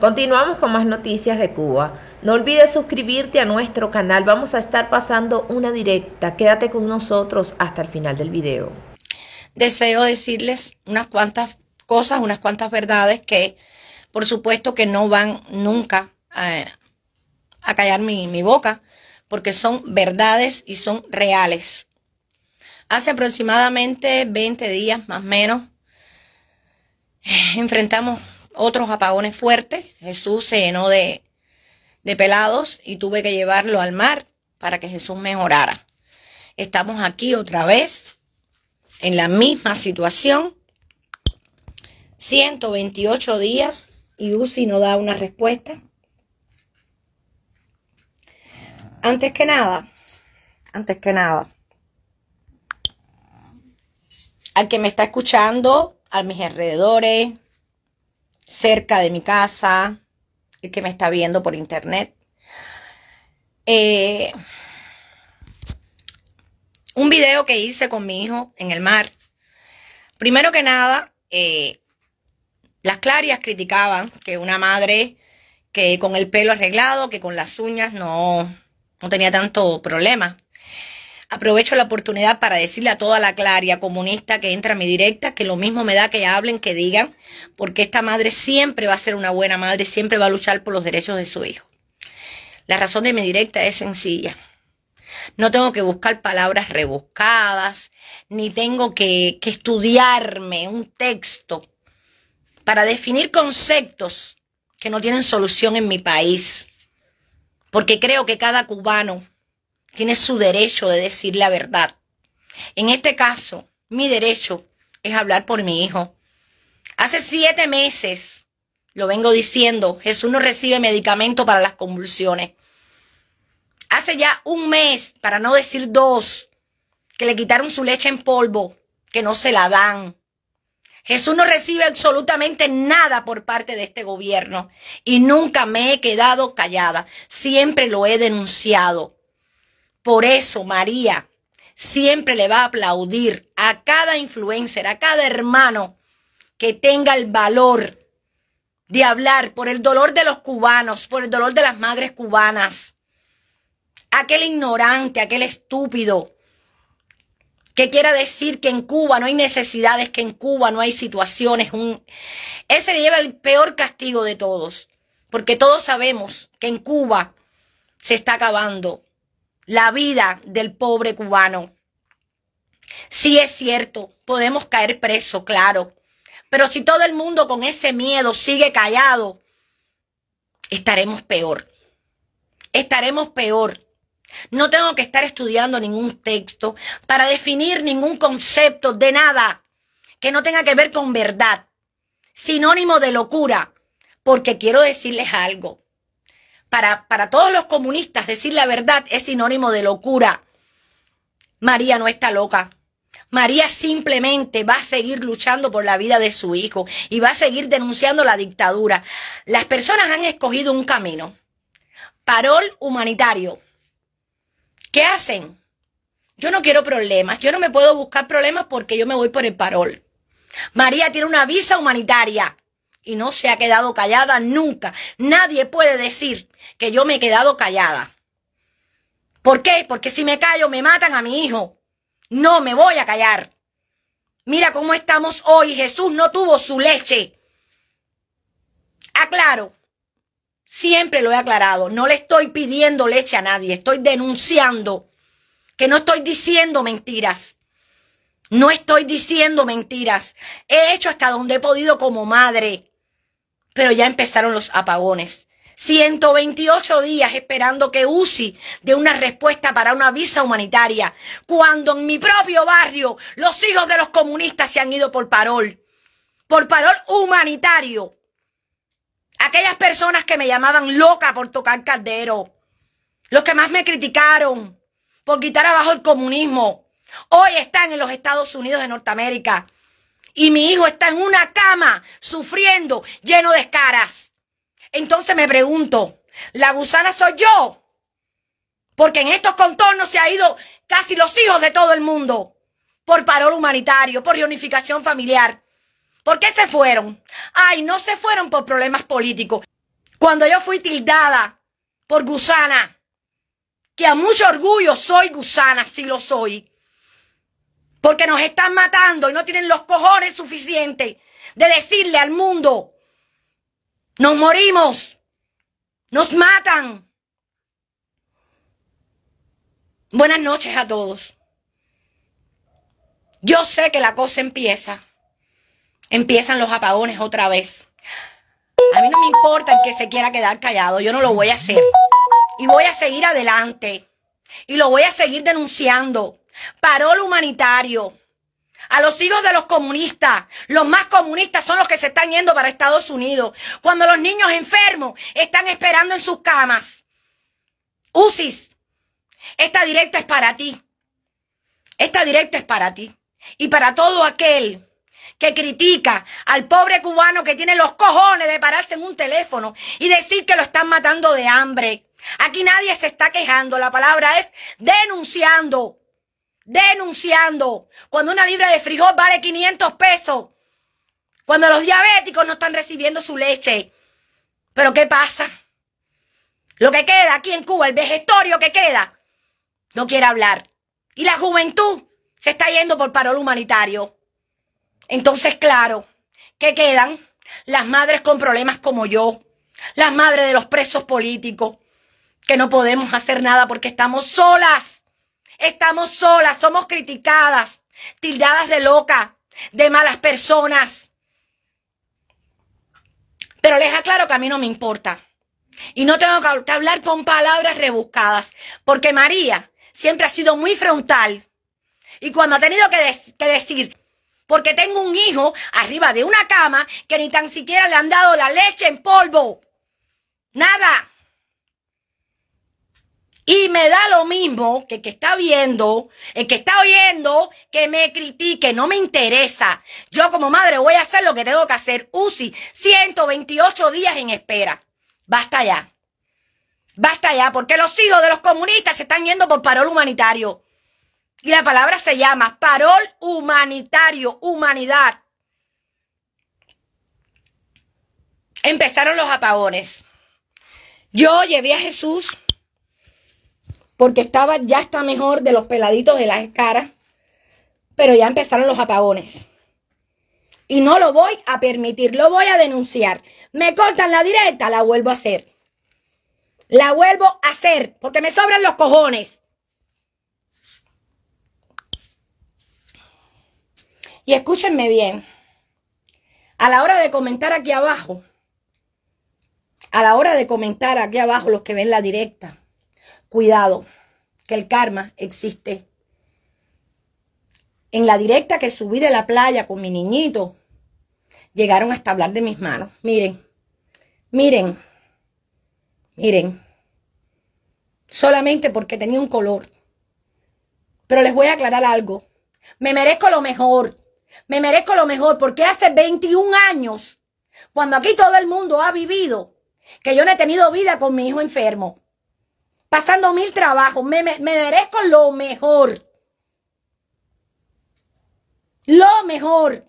Continuamos con más noticias de Cuba. No olvides suscribirte a nuestro canal. Vamos a estar pasando una directa. Quédate con nosotros hasta el final del video. Deseo decirles unas cuantas cosas, unas cuantas verdades que por supuesto que no van nunca eh, a, callar mi, mi boca, porque son verdades y son reales. Hace aproximadamente 20 días, más o menos, eh, enfrentamos otros apagones fuertes. Jesús se llenó de, de pelados y tuve que llevarlo al mar para que Jesús mejorara. Estamos aquí otra vez en la misma situación. 128 días y UCI no da una respuesta. Antes que nada, antes que nada, al que me está escuchando, a mis alrededores, cerca de mi casa, el que me está viendo por internet. Eh, un video que hice con mi hijo en el mar. Primero que nada, eh, las clarias criticaban que una madre que con el pelo arreglado, que con las uñas no, no tenía tanto problema. Aprovecho la oportunidad para decirle a toda la claria comunista que entra a mi directa que lo mismo me da que hablen, que digan, porque esta madre siempre va a ser una buena madre, siempre va a luchar por los derechos de su hijo. La razón de mi directa es sencilla. No tengo que buscar palabras rebuscadas, ni tengo que, que estudiarme un texto para definir conceptos que no tienen solución en mi país. Porque creo que cada cubano tiene su derecho de decir la verdad. En este caso, mi derecho es hablar por mi hijo. Hace siete meses lo vengo diciendo, Jesús no recibe medicamento para las convulsiones. Hace ya un mes, para no decir dos, que le quitaron su leche en polvo, que no se la dan. Jesús no recibe absolutamente nada por parte de este gobierno y nunca me he quedado callada. Siempre lo he denunciado. Por eso María siempre le va a aplaudir a cada influencer, a cada hermano que tenga el valor de hablar por el dolor de los cubanos, por el dolor de las madres cubanas. Aquel ignorante, aquel estúpido que quiera decir que en Cuba no hay necesidades, que en Cuba no hay situaciones. Un... Ese lleva el peor castigo de todos, porque todos sabemos que en Cuba se está acabando la vida del pobre cubano. Sí es cierto, podemos caer preso, claro, pero si todo el mundo con ese miedo sigue callado, estaremos peor. Estaremos peor. No tengo que estar estudiando ningún texto para definir ningún concepto de nada que no tenga que ver con verdad, sinónimo de locura, porque quiero decirles algo para, todos los comunistas decir la verdad es sinónimo de locura. María no está loca. María simplemente va a seguir luchando por la vida de su hijo y va a seguir denunciando la dictadura. Las personas han escogido un camino. Parol humanitario. ¿Qué hacen? Yo no quiero problemas. Yo no me puedo buscar problemas porque yo me voy por el parol. María tiene una visa humanitaria y no se ha quedado callada nunca. Nadie puede decir que yo me he quedado callada. ¿Por qué? Porque si me callo me matan a mi hijo. No me voy a callar. Mira cómo estamos hoy. Jesús no tuvo su leche. Aclaro. Siempre lo he aclarado. No le estoy pidiendo leche a nadie. Estoy denunciando que no estoy diciendo mentiras. No estoy diciendo mentiras. He hecho hasta donde he podido como madre pero ya empezaron los apagones. 128 días esperando que UCI dé una respuesta para una visa humanitaria, cuando en mi propio barrio los hijos de los comunistas se han ido por parol, por parol humanitario. Aquellas personas que me llamaban loca por tocar caldero, los que más me criticaron por quitar abajo el comunismo, hoy están en los Estados Unidos de Norteamérica y mi hijo está en una cama sufriendo, lleno de escaras. Entonces me pregunto, ¿la gusana soy yo? Porque en estos contornos se han ido casi los hijos de todo el mundo por parol humanitario, por reunificación familiar. ¿Por qué se fueron? Ay, no se fueron por problemas políticos. Cuando yo fui tildada por gusana, que a mucho orgullo soy gusana, sí lo soy. Porque nos están matando y no tienen los cojones suficientes de decirle al mundo, nos morimos, nos matan. Buenas noches a todos. Yo sé que la cosa empieza. Empiezan los apagones otra vez. A mí no me importa el que se quiera quedar callado, yo no lo voy a hacer. Y voy a seguir adelante. Y lo voy a seguir denunciando. Parol humanitario. A los hijos de los comunistas. Los más comunistas son los que se están yendo para Estados Unidos. Cuando los niños enfermos están esperando en sus camas. Usis esta directa es para ti. Esta directa es para ti. Y para todo aquel que critica al pobre cubano que tiene los cojones de pararse en un teléfono y decir que lo están matando de hambre. Aquí nadie se está quejando, la palabra es denunciando denunciando. Cuando una libra de frijol vale 500 pesos. Cuando los diabéticos no están recibiendo su leche. Pero ¿qué pasa? Lo que queda aquí en Cuba, el vegetorio que queda, no quiere hablar. Y la juventud se está yendo por parol humanitario. Entonces, claro, ¿qué quedan? Las madres con problemas como yo, las madres de los presos políticos, que no podemos hacer nada porque estamos solas. Estamos solas, somos criticadas, tildadas de loca, de malas personas. Pero les aclaro que a mí no me importa. Y no tengo que hablar con palabras rebuscadas, porque María siempre ha sido muy frontal. Y cuando ha tenido que, que decir, porque tengo un hijo arriba de una cama que ni tan siquiera le han dado la leche en polvo, nada. Y me da lo mismo que el que está viendo, el que está oyendo, que me critique, no me interesa. Yo como madre voy a hacer lo que tengo que hacer. UCI, 128 días en espera. Basta ya. Basta ya, porque los hijos de los comunistas se están yendo por parol humanitario. Y la palabra se llama parol humanitario, humanidad. Empezaron los apagones. Yo llevé a Jesús porque estaba, ya está mejor de los peladitos de las caras, pero ya empezaron los apagones. Y no lo voy a permitir, lo voy a denunciar. Me cortan la directa, la vuelvo a hacer. La vuelvo a hacer, porque me sobran los cojones. Y escúchenme bien, a la hora de comentar aquí abajo, a la hora de comentar aquí abajo los que ven la directa, Cuidado, que el karma existe. En la directa que subí de la playa con mi niñito, llegaron hasta hablar de mis manos. Miren, miren, miren. Solamente porque tenía un color. Pero les voy a aclarar algo. Me merezco lo mejor. Me merezco lo mejor porque hace 21 años, cuando aquí todo el mundo ha vivido, que yo no he tenido vida con mi hijo enfermo pasando mil trabajos. Me, merezco lo mejor. Lo mejor.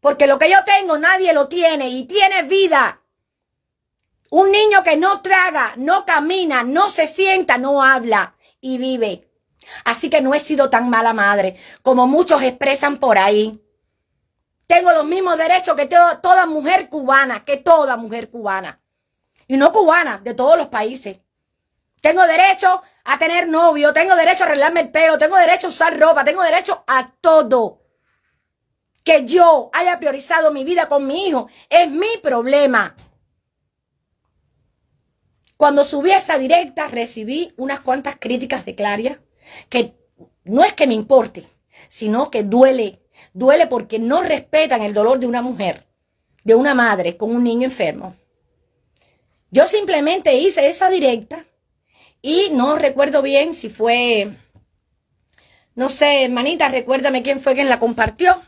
Porque lo que yo tengo nadie lo tiene y tiene vida. Un niño que no traga, no camina, no se sienta, no habla y vive. Así que no he sido tan mala madre como muchos expresan por ahí. Tengo los mismos derechos que toda mujer cubana, que toda mujer cubana. Y no cubana, de todos los países. Tengo derecho a tener novio, tengo derecho a arreglarme el pelo, tengo derecho a usar ropa, tengo derecho a todo. Que yo haya priorizado mi vida con mi hijo es mi problema. Cuando subí esa directa recibí unas cuantas críticas de Claria que no es que me importe, sino que duele. Duele porque no respetan el dolor de una mujer, de una madre con un niño enfermo. Yo simplemente hice esa directa y no recuerdo bien si fue, no sé, hermanita, recuérdame quién fue quien la compartió.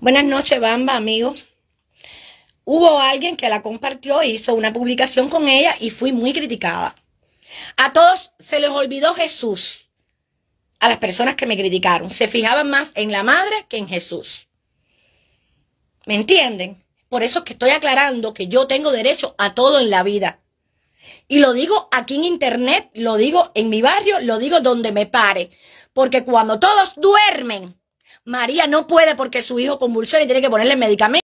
Buenas noches, Bamba, amigos. Hubo alguien que la compartió, hizo una publicación con ella y fui muy criticada. A todos se les olvidó Jesús a las personas que me criticaron. Se fijaban más en la madre que en Jesús. ¿Me entienden? Por eso es que estoy aclarando que yo tengo derecho a todo en la vida. Y lo digo aquí en internet, lo digo en mi barrio, lo digo donde me pare. Porque cuando todos duermen, María no puede porque su hijo convulsiona y tiene que ponerle medicamento.